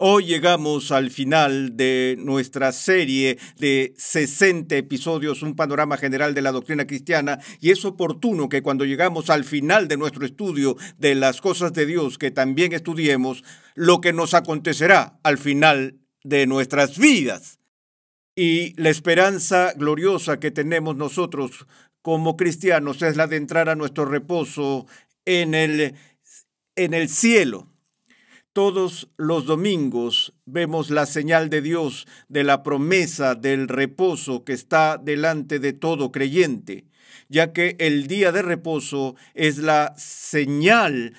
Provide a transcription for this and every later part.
Hoy llegamos al final de nuestra serie de 60 episodios, un panorama general de la doctrina cristiana, y es oportuno que cuando llegamos al final de nuestro estudio de las cosas de Dios, que también estudiemos lo que nos acontecerá al final de nuestras vidas. Y la esperanza gloriosa que tenemos nosotros como cristianos es la de entrar a nuestro reposo en el, en el cielo todos los domingos vemos la señal de Dios, de la promesa del reposo que está delante de todo creyente, ya que el día de reposo es la señal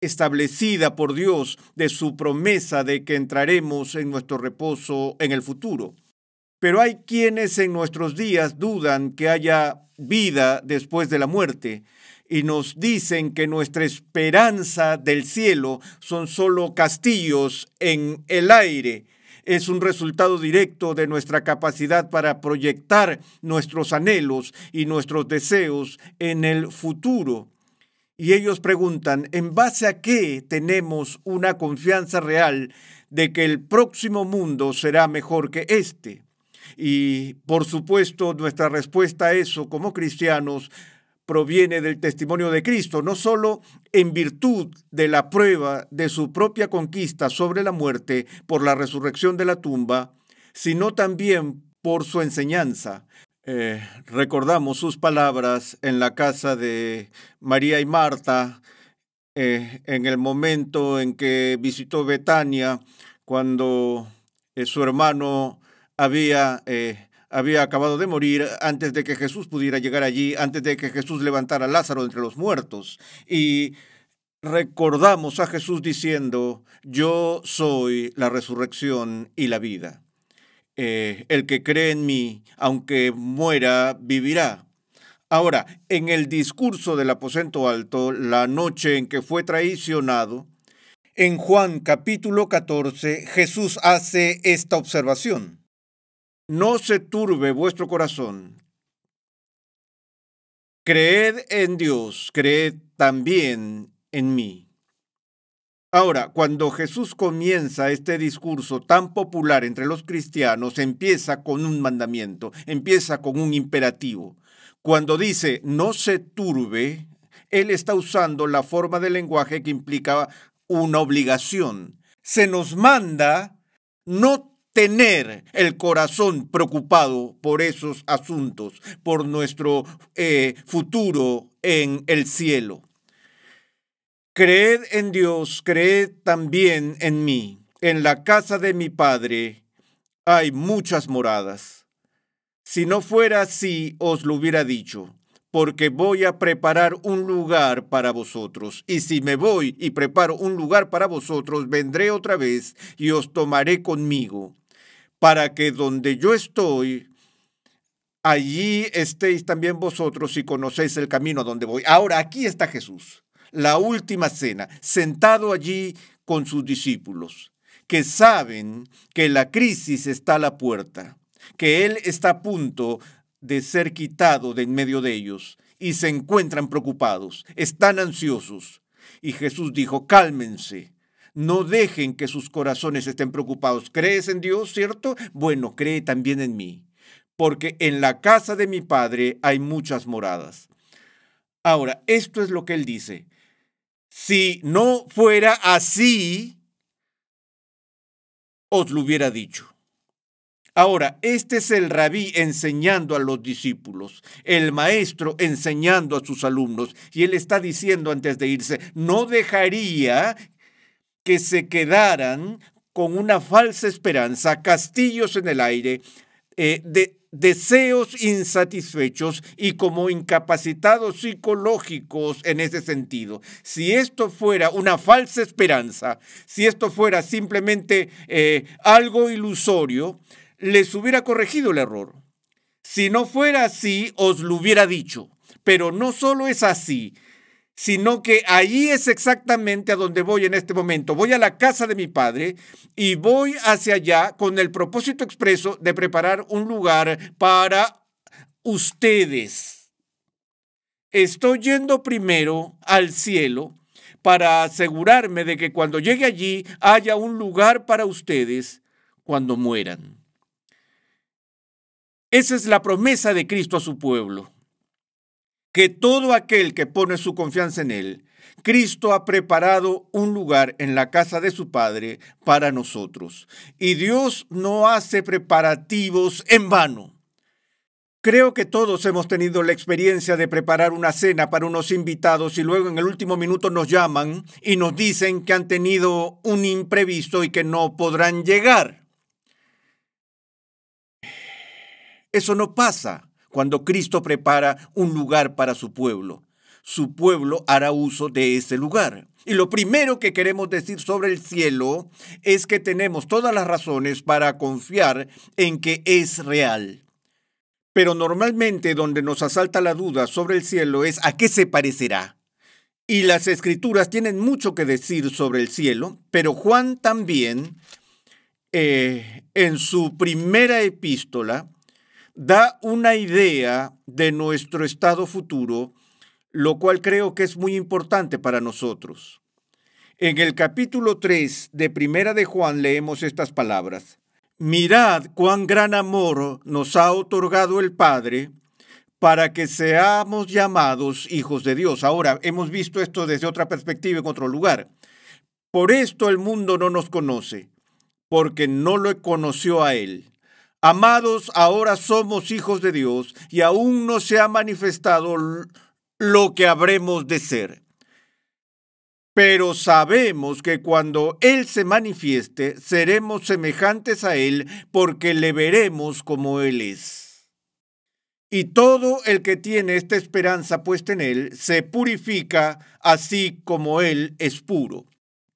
establecida por Dios de su promesa de que entraremos en nuestro reposo en el futuro. Pero hay quienes en nuestros días dudan que haya vida después de la muerte, y nos dicen que nuestra esperanza del cielo son solo castillos en el aire. Es un resultado directo de nuestra capacidad para proyectar nuestros anhelos y nuestros deseos en el futuro. Y ellos preguntan, ¿en base a qué tenemos una confianza real de que el próximo mundo será mejor que este? Y por supuesto, nuestra respuesta a eso como cristianos proviene del testimonio de Cristo, no solo en virtud de la prueba de su propia conquista sobre la muerte por la resurrección de la tumba, sino también por su enseñanza. Eh, recordamos sus palabras en la casa de María y Marta, eh, en el momento en que visitó Betania, cuando eh, su hermano había había acabado de morir antes de que Jesús pudiera llegar allí, antes de que Jesús levantara a Lázaro entre los muertos. Y recordamos a Jesús diciendo, yo soy la resurrección y la vida. Eh, el que cree en mí, aunque muera, vivirá. Ahora, en el discurso del aposento alto, la noche en que fue traicionado, en Juan capítulo 14, Jesús hace esta observación no se turbe vuestro corazón. Creed en Dios, creed también en mí. Ahora, cuando Jesús comienza este discurso tan popular entre los cristianos, empieza con un mandamiento, empieza con un imperativo. Cuando dice, no se turbe, Él está usando la forma de lenguaje que implica una obligación. Se nos manda, no tener el corazón preocupado por esos asuntos, por nuestro eh, futuro en el cielo. Creed en Dios, creed también en mí. En la casa de mi Padre hay muchas moradas. Si no fuera así, os lo hubiera dicho, porque voy a preparar un lugar para vosotros. Y si me voy y preparo un lugar para vosotros, vendré otra vez y os tomaré conmigo para que donde yo estoy, allí estéis también vosotros y conocéis el camino a donde voy. Ahora aquí está Jesús, la última cena, sentado allí con sus discípulos, que saben que la crisis está a la puerta, que Él está a punto de ser quitado de en medio de ellos, y se encuentran preocupados, están ansiosos. Y Jesús dijo, cálmense, no dejen que sus corazones estén preocupados. ¿Crees en Dios, cierto? Bueno, cree también en mí, porque en la casa de mi Padre hay muchas moradas. Ahora, esto es lo que él dice. Si no fuera así, os lo hubiera dicho. Ahora, este es el rabí enseñando a los discípulos, el maestro enseñando a sus alumnos, y él está diciendo antes de irse, no dejaría que se quedaran con una falsa esperanza, castillos en el aire, eh, de, deseos insatisfechos y como incapacitados psicológicos en ese sentido. Si esto fuera una falsa esperanza, si esto fuera simplemente eh, algo ilusorio, les hubiera corregido el error. Si no fuera así, os lo hubiera dicho. Pero no solo es así, sino que allí es exactamente a donde voy en este momento. Voy a la casa de mi padre y voy hacia allá con el propósito expreso de preparar un lugar para ustedes. Estoy yendo primero al cielo para asegurarme de que cuando llegue allí haya un lugar para ustedes cuando mueran. Esa es la promesa de Cristo a su pueblo que todo aquel que pone su confianza en Él, Cristo ha preparado un lugar en la casa de su Padre para nosotros. Y Dios no hace preparativos en vano. Creo que todos hemos tenido la experiencia de preparar una cena para unos invitados y luego en el último minuto nos llaman y nos dicen que han tenido un imprevisto y que no podrán llegar. Eso no pasa cuando Cristo prepara un lugar para su pueblo. Su pueblo hará uso de ese lugar. Y lo primero que queremos decir sobre el cielo es que tenemos todas las razones para confiar en que es real. Pero normalmente donde nos asalta la duda sobre el cielo es a qué se parecerá. Y las escrituras tienen mucho que decir sobre el cielo, pero Juan también eh, en su primera epístola da una idea de nuestro estado futuro, lo cual creo que es muy importante para nosotros. En el capítulo 3 de Primera de Juan leemos estas palabras. Mirad cuán gran amor nos ha otorgado el Padre para que seamos llamados hijos de Dios. Ahora, hemos visto esto desde otra perspectiva en otro lugar. Por esto el mundo no nos conoce, porque no lo conoció a Él. Amados, ahora somos hijos de Dios y aún no se ha manifestado lo que habremos de ser. Pero sabemos que cuando Él se manifieste, seremos semejantes a Él porque le veremos como Él es. Y todo el que tiene esta esperanza puesta en Él se purifica así como Él es puro.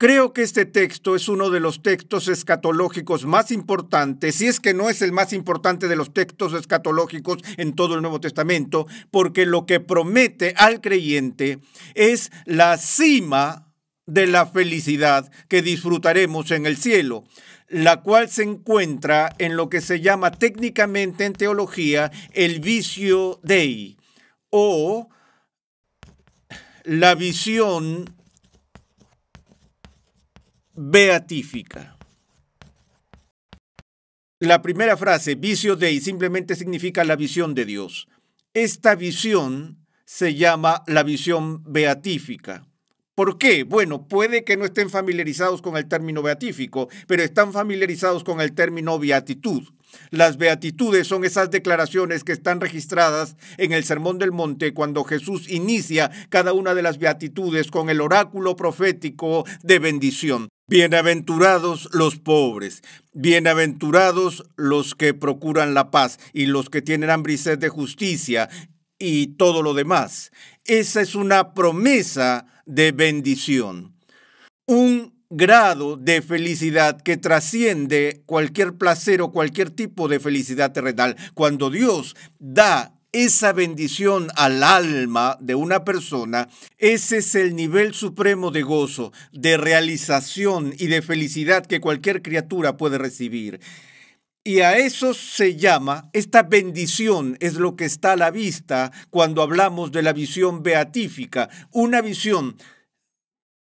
Creo que este texto es uno de los textos escatológicos más importantes, si es que no es el más importante de los textos escatológicos en todo el Nuevo Testamento, porque lo que promete al creyente es la cima de la felicidad que disfrutaremos en el cielo, la cual se encuentra en lo que se llama técnicamente en teología el vicio dei o la visión beatífica. La primera frase, vicio y simplemente significa la visión de Dios. Esta visión se llama la visión beatífica. ¿Por qué? Bueno, puede que no estén familiarizados con el término beatífico, pero están familiarizados con el término beatitud. Las beatitudes son esas declaraciones que están registradas en el Sermón del Monte cuando Jesús inicia cada una de las beatitudes con el oráculo profético de bendición. Bienaventurados los pobres, bienaventurados los que procuran la paz y los que tienen hambre sed de justicia y todo lo demás. Esa es una promesa de bendición. Un grado de felicidad que trasciende cualquier placer o cualquier tipo de felicidad terrenal. Cuando Dios da esa bendición al alma de una persona, ese es el nivel supremo de gozo, de realización y de felicidad que cualquier criatura puede recibir. Y a eso se llama, esta bendición es lo que está a la vista cuando hablamos de la visión beatífica, una visión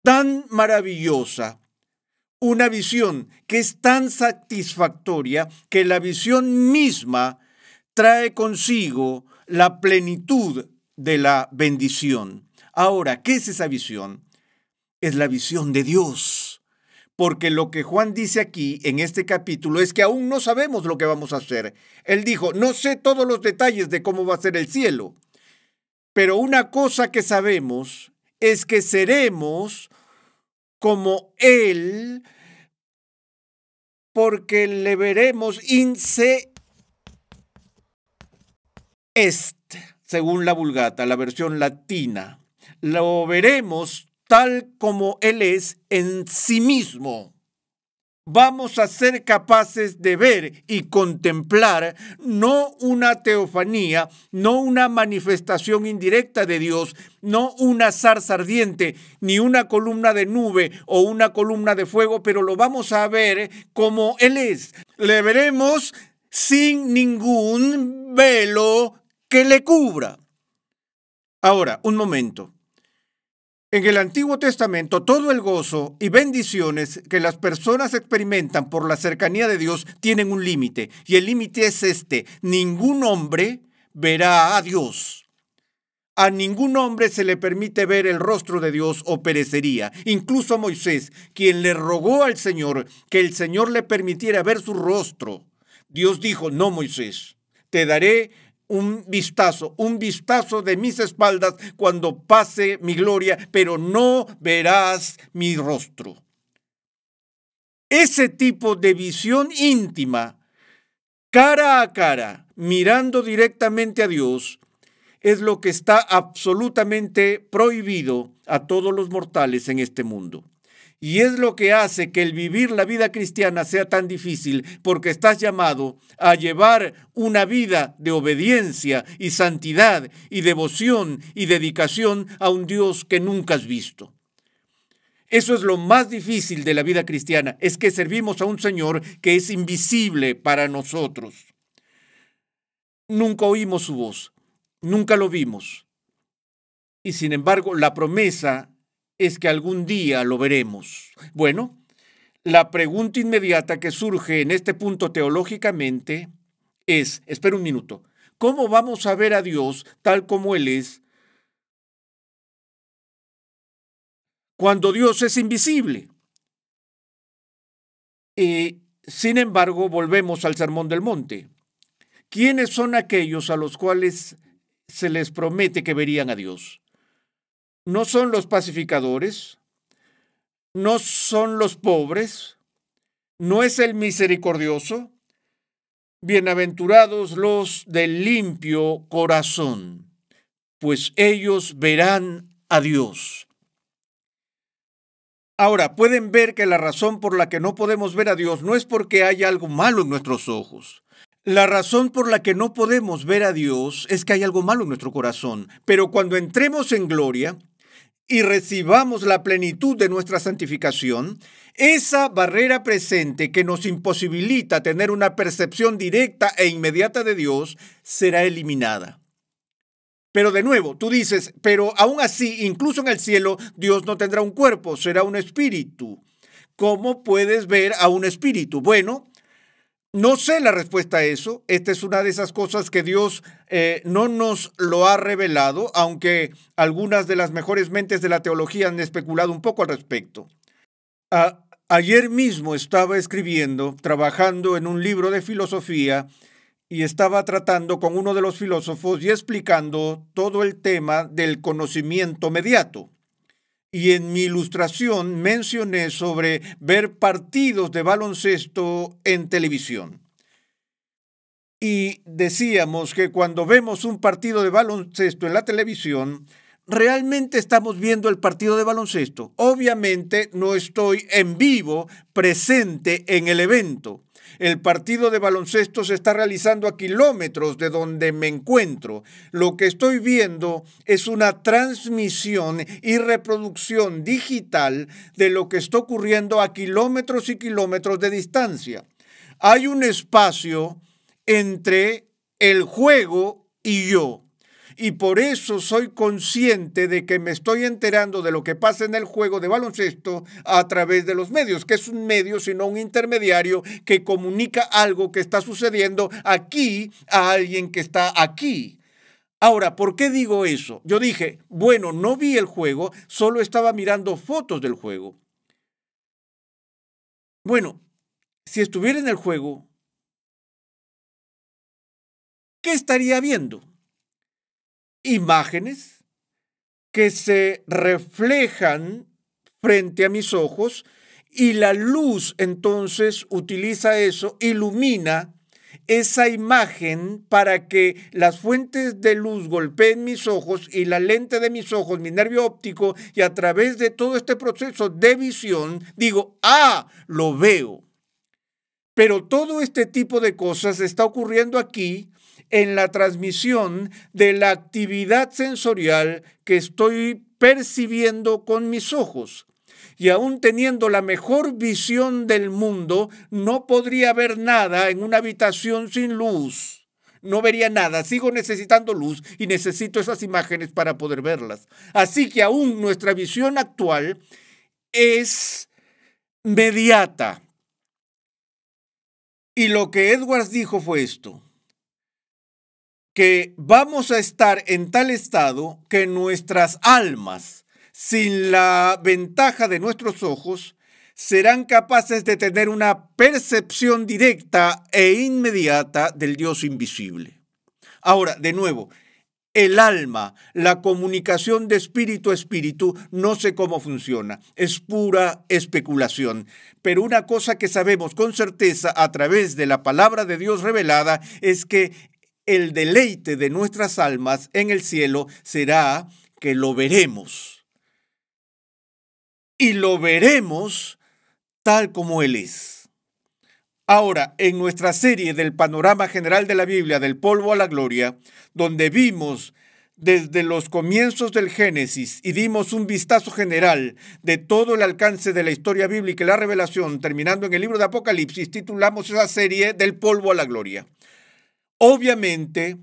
tan maravillosa, una visión que es tan satisfactoria que la visión misma trae consigo la plenitud de la bendición. Ahora, ¿qué es esa visión? Es la visión de Dios. Porque lo que Juan dice aquí en este capítulo es que aún no sabemos lo que vamos a hacer. Él dijo, no sé todos los detalles de cómo va a ser el cielo, pero una cosa que sabemos es que seremos como Él, porque le veremos inse est, según la Vulgata, la versión latina. Lo veremos tal como Él es en sí mismo. Vamos a ser capaces de ver y contemplar no una teofanía, no una manifestación indirecta de Dios, no una zarza ardiente, ni una columna de nube o una columna de fuego, pero lo vamos a ver como Él es. Le veremos sin ningún velo que le cubra. Ahora, un momento. En el Antiguo Testamento, todo el gozo y bendiciones que las personas experimentan por la cercanía de Dios tienen un límite, y el límite es este, ningún hombre verá a Dios. A ningún hombre se le permite ver el rostro de Dios o perecería. Incluso a Moisés, quien le rogó al Señor que el Señor le permitiera ver su rostro. Dios dijo, no, Moisés, te daré un vistazo, un vistazo de mis espaldas cuando pase mi gloria, pero no verás mi rostro. Ese tipo de visión íntima, cara a cara, mirando directamente a Dios, es lo que está absolutamente prohibido a todos los mortales en este mundo. Y es lo que hace que el vivir la vida cristiana sea tan difícil, porque estás llamado a llevar una vida de obediencia y santidad y devoción y dedicación a un Dios que nunca has visto. Eso es lo más difícil de la vida cristiana, es que servimos a un Señor que es invisible para nosotros. Nunca oímos su voz, nunca lo vimos. Y sin embargo, la promesa es que algún día lo veremos. Bueno, la pregunta inmediata que surge en este punto teológicamente es, espera un minuto, ¿cómo vamos a ver a Dios tal como Él es cuando Dios es invisible? Eh, sin embargo, volvemos al Sermón del Monte. ¿Quiénes son aquellos a los cuales se les promete que verían a Dios? no son los pacificadores, no son los pobres, no es el misericordioso. Bienaventurados los del limpio corazón, pues ellos verán a Dios. Ahora, pueden ver que la razón por la que no podemos ver a Dios no es porque haya algo malo en nuestros ojos. La razón por la que no podemos ver a Dios es que hay algo malo en nuestro corazón. Pero cuando entremos en gloria, y recibamos la plenitud de nuestra santificación, esa barrera presente que nos imposibilita tener una percepción directa e inmediata de Dios será eliminada. Pero de nuevo, tú dices, pero aún así, incluso en el cielo, Dios no tendrá un cuerpo, será un espíritu. ¿Cómo puedes ver a un espíritu? Bueno, no sé la respuesta a eso. Esta es una de esas cosas que Dios eh, no nos lo ha revelado, aunque algunas de las mejores mentes de la teología han especulado un poco al respecto. Ah, ayer mismo estaba escribiendo, trabajando en un libro de filosofía y estaba tratando con uno de los filósofos y explicando todo el tema del conocimiento mediato y en mi ilustración mencioné sobre ver partidos de baloncesto en televisión. Y decíamos que cuando vemos un partido de baloncesto en la televisión, realmente estamos viendo el partido de baloncesto. Obviamente no estoy en vivo presente en el evento. El partido de baloncesto se está realizando a kilómetros de donde me encuentro. Lo que estoy viendo es una transmisión y reproducción digital de lo que está ocurriendo a kilómetros y kilómetros de distancia. Hay un espacio entre el juego y yo y por eso soy consciente de que me estoy enterando de lo que pasa en el juego de baloncesto a través de los medios, que es un medio sino un intermediario que comunica algo que está sucediendo aquí a alguien que está aquí. Ahora, ¿por qué digo eso? Yo dije, bueno, no vi el juego, solo estaba mirando fotos del juego. Bueno, si estuviera en el juego, ¿qué estaría viendo? imágenes que se reflejan frente a mis ojos y la luz entonces utiliza eso, ilumina esa imagen para que las fuentes de luz golpeen mis ojos y la lente de mis ojos, mi nervio óptico, y a través de todo este proceso de visión, digo, ah, lo veo. Pero todo este tipo de cosas está ocurriendo aquí en la transmisión de la actividad sensorial que estoy percibiendo con mis ojos. Y aún teniendo la mejor visión del mundo, no podría ver nada en una habitación sin luz no vería nada, sigo necesitando luz y necesito esas imágenes para poder verlas. Así que aún nuestra visión actual es mediata. Y lo que Edwards dijo fue esto que vamos a estar en tal estado que nuestras almas, sin la ventaja de nuestros ojos, serán capaces de tener una percepción directa e inmediata del Dios invisible. Ahora, de nuevo, el alma, la comunicación de espíritu a espíritu, no sé cómo funciona, es pura especulación. Pero una cosa que sabemos con certeza a través de la palabra de Dios revelada es que el deleite de nuestras almas en el cielo será que lo veremos. Y lo veremos tal como Él es. Ahora, en nuestra serie del panorama general de la Biblia, del polvo a la gloria, donde vimos desde los comienzos del Génesis y dimos un vistazo general de todo el alcance de la historia bíblica y la revelación, terminando en el libro de Apocalipsis, titulamos esa serie Del polvo a la gloria. Obviamente,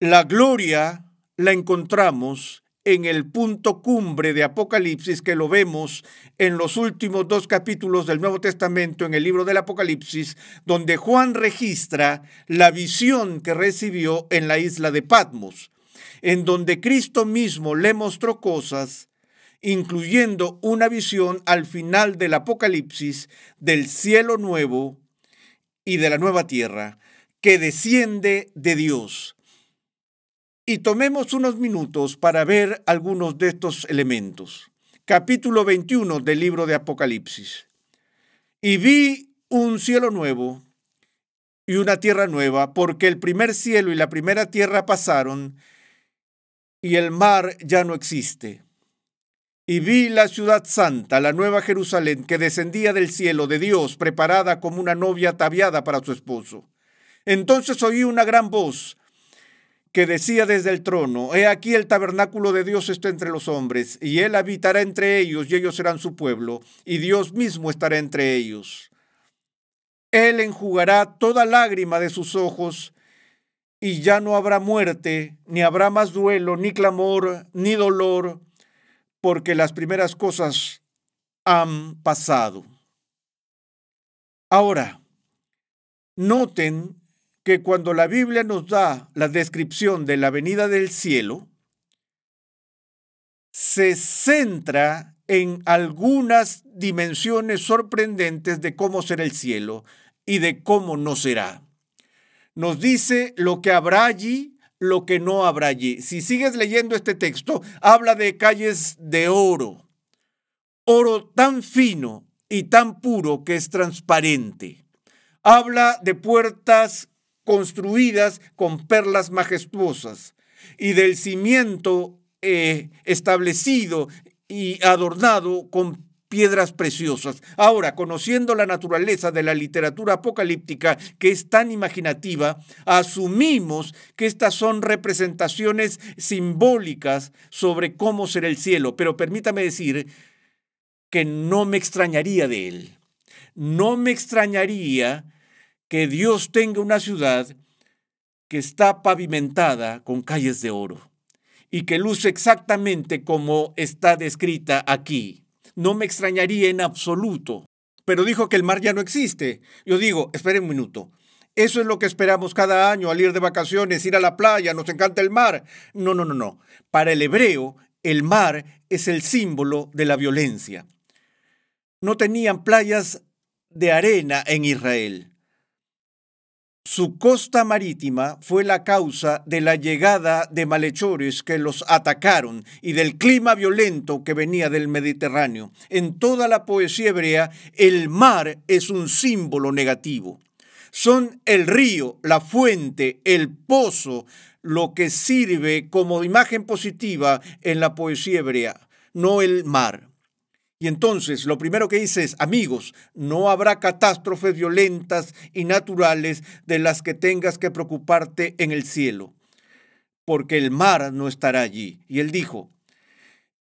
la gloria la encontramos en el punto cumbre de Apocalipsis, que lo vemos en los últimos dos capítulos del Nuevo Testamento, en el libro del Apocalipsis, donde Juan registra la visión que recibió en la isla de Patmos, en donde Cristo mismo le mostró cosas, incluyendo una visión al final del Apocalipsis del cielo nuevo y de la nueva tierra que desciende de Dios. Y tomemos unos minutos para ver algunos de estos elementos. Capítulo 21 del libro de Apocalipsis. Y vi un cielo nuevo y una tierra nueva, porque el primer cielo y la primera tierra pasaron y el mar ya no existe. Y vi la ciudad santa, la nueva Jerusalén, que descendía del cielo de Dios, preparada como una novia ataviada para su esposo. Entonces oí una gran voz que decía desde el trono, He aquí el tabernáculo de Dios está entre los hombres, y él habitará entre ellos, y ellos serán su pueblo, y Dios mismo estará entre ellos. Él enjugará toda lágrima de sus ojos, y ya no habrá muerte, ni habrá más duelo, ni clamor, ni dolor, porque las primeras cosas han pasado. Ahora, noten que cuando la Biblia nos da la descripción de la venida del cielo, se centra en algunas dimensiones sorprendentes de cómo será el cielo y de cómo no será. Nos dice lo que habrá allí, lo que no habrá allí. Si sigues leyendo este texto, habla de calles de oro, oro tan fino y tan puro que es transparente. Habla de puertas construidas con perlas majestuosas, y del cimiento eh, establecido y adornado con piedras preciosas. Ahora, conociendo la naturaleza de la literatura apocalíptica que es tan imaginativa, asumimos que estas son representaciones simbólicas sobre cómo será el cielo, pero permítame decir que no me extrañaría de él. No me extrañaría que Dios tenga una ciudad que está pavimentada con calles de oro y que luce exactamente como está descrita aquí. No me extrañaría en absoluto. Pero dijo que el mar ya no existe. Yo digo, espere un minuto. Eso es lo que esperamos cada año al ir de vacaciones, ir a la playa, nos encanta el mar. No, no, no, no. Para el hebreo, el mar es el símbolo de la violencia. No tenían playas de arena en Israel. Su costa marítima fue la causa de la llegada de malhechores que los atacaron y del clima violento que venía del Mediterráneo. En toda la poesía hebrea, el mar es un símbolo negativo. Son el río, la fuente, el pozo, lo que sirve como imagen positiva en la poesía hebrea, no el mar. Y entonces lo primero que dice es, amigos, no habrá catástrofes violentas y naturales de las que tengas que preocuparte en el cielo, porque el mar no estará allí. Y él dijo,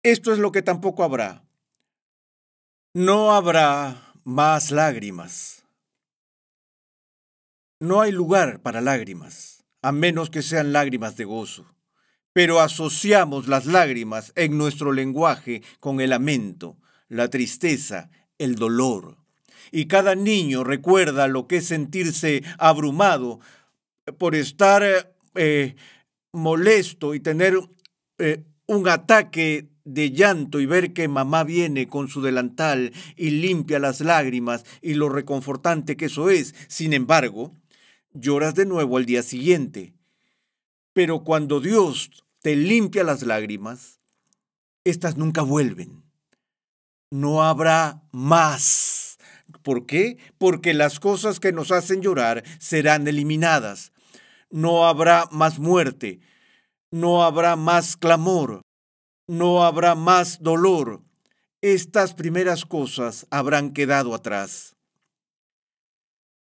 esto es lo que tampoco habrá. No habrá más lágrimas. No hay lugar para lágrimas, a menos que sean lágrimas de gozo. Pero asociamos las lágrimas en nuestro lenguaje con el lamento la tristeza, el dolor. Y cada niño recuerda lo que es sentirse abrumado por estar eh, eh, molesto y tener eh, un ataque de llanto y ver que mamá viene con su delantal y limpia las lágrimas y lo reconfortante que eso es. Sin embargo, lloras de nuevo al día siguiente. Pero cuando Dios te limpia las lágrimas, estas nunca vuelven no habrá más. ¿Por qué? Porque las cosas que nos hacen llorar serán eliminadas. No habrá más muerte, no habrá más clamor, no habrá más dolor. Estas primeras cosas habrán quedado atrás.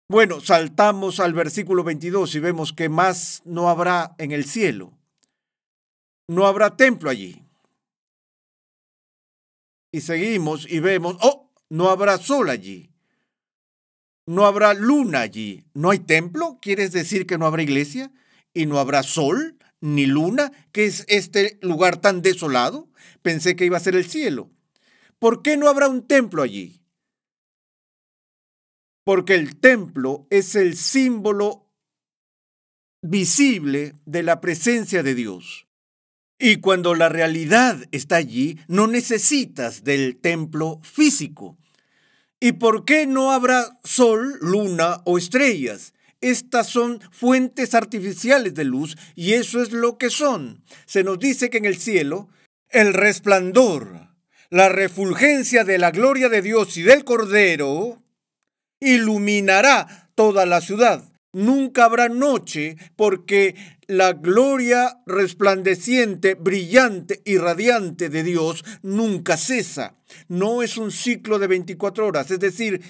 Bueno, saltamos al versículo 22 y vemos que más no habrá en el cielo. No habrá templo allí y seguimos y vemos, oh, no habrá sol allí, no habrá luna allí, no hay templo, ¿quieres decir que no habrá iglesia? ¿Y no habrá sol ni luna, que es este lugar tan desolado? Pensé que iba a ser el cielo. ¿Por qué no habrá un templo allí? Porque el templo es el símbolo visible de la presencia de Dios. Y cuando la realidad está allí, no necesitas del templo físico. ¿Y por qué no habrá sol, luna o estrellas? Estas son fuentes artificiales de luz y eso es lo que son. Se nos dice que en el cielo el resplandor, la refulgencia de la gloria de Dios y del Cordero iluminará toda la ciudad. Nunca habrá noche porque la gloria resplandeciente, brillante y radiante de Dios nunca cesa. No es un ciclo de 24 horas, es decir,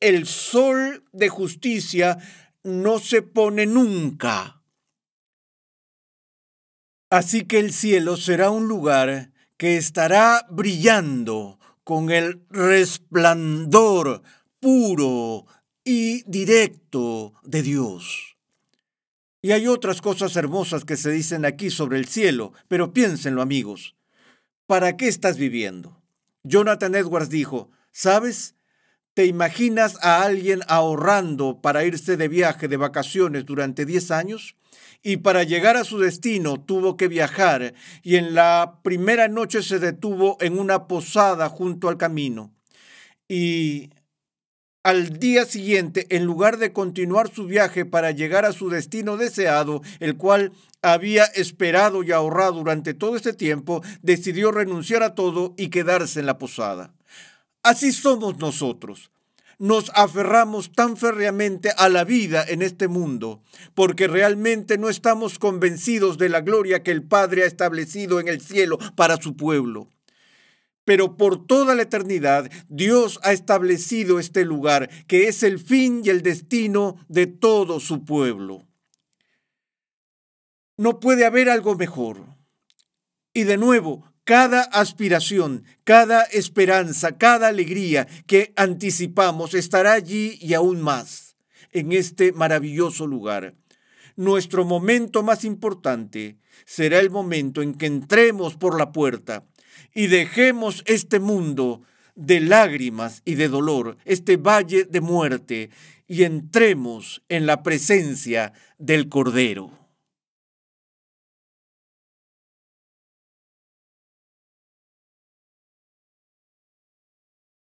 el sol de justicia no se pone nunca. Así que el cielo será un lugar que estará brillando con el resplandor puro y directo de Dios. Y hay otras cosas hermosas que se dicen aquí sobre el cielo, pero piénsenlo amigos. ¿Para qué estás viviendo? Jonathan Edwards dijo, ¿sabes? ¿Te imaginas a alguien ahorrando para irse de viaje de vacaciones durante 10 años? Y para llegar a su destino tuvo que viajar y en la primera noche se detuvo en una posada junto al camino. Y al día siguiente, en lugar de continuar su viaje para llegar a su destino deseado, el cual había esperado y ahorrado durante todo este tiempo, decidió renunciar a todo y quedarse en la posada. Así somos nosotros. Nos aferramos tan férreamente a la vida en este mundo, porque realmente no estamos convencidos de la gloria que el Padre ha establecido en el cielo para su pueblo. Pero por toda la eternidad Dios ha establecido este lugar, que es el fin y el destino de todo su pueblo. No puede haber algo mejor. Y de nuevo, cada aspiración, cada esperanza, cada alegría que anticipamos estará allí y aún más, en este maravilloso lugar. Nuestro momento más importante será el momento en que entremos por la puerta y dejemos este mundo de lágrimas y de dolor, este valle de muerte, y entremos en la presencia del Cordero.